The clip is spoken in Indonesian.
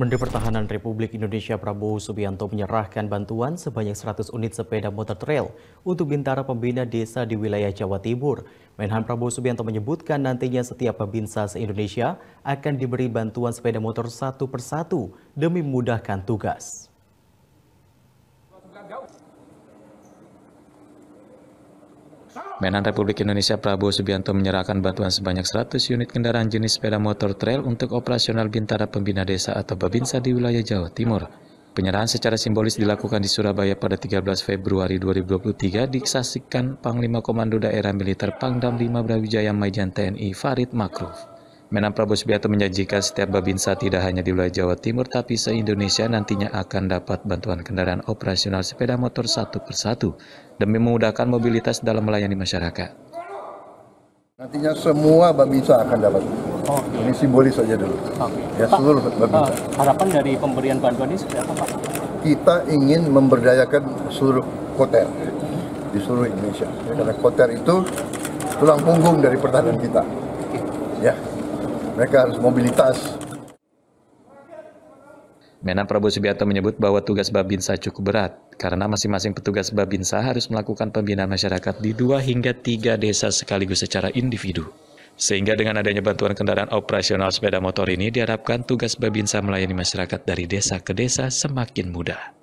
Menteri Pertahanan Republik Indonesia Prabowo Subianto menyerahkan bantuan sebanyak 100 unit sepeda motor trail untuk bintara pembina desa di wilayah Jawa Timur. Menhan Prabowo Subianto menyebutkan nantinya setiap pembinsa se-Indonesia akan diberi bantuan sepeda motor satu persatu demi memudahkan tugas. Menhan Republik Indonesia Prabowo Subianto menyerahkan bantuan sebanyak 100 unit kendaraan jenis sepeda motor trail untuk operasional Bintara Pembina Desa atau Babinsa di wilayah Jawa Timur. Penyerahan secara simbolis dilakukan di Surabaya pada 13 Februari 2023 disaksikan Panglima Komando Daerah Militer Pangdam 5 Brawijaya Majen TNI Farid Makruf. Menang Prabowo Subianto menjanjikan setiap Babinsa tidak hanya di wilayah Jawa Timur tapi se-Indonesia nantinya akan dapat bantuan kendaraan operasional sepeda motor satu persatu demi memudahkan mobilitas dalam melayani masyarakat. Nantinya semua Babinsa akan dapat. Oh, Ini simbolis saja dulu. Okay. Oh. Ya seluruh Babinsa. Uh, harapan dari pemberian bantuan ini seperti apa Pak? Kita ingin memberdayakan seluruh koter di seluruh Indonesia. karena koter itu tulang punggung dari pertahanan kita. Ya mereka harus mobilitas. Menan Prabowo Subianto menyebut bahwa tugas Babinsa cukup berat karena masing-masing petugas Babinsa harus melakukan pembinaan masyarakat di dua hingga tiga desa sekaligus secara individu. Sehingga dengan adanya bantuan kendaraan operasional sepeda motor ini diharapkan tugas Babinsa melayani masyarakat dari desa ke desa semakin mudah.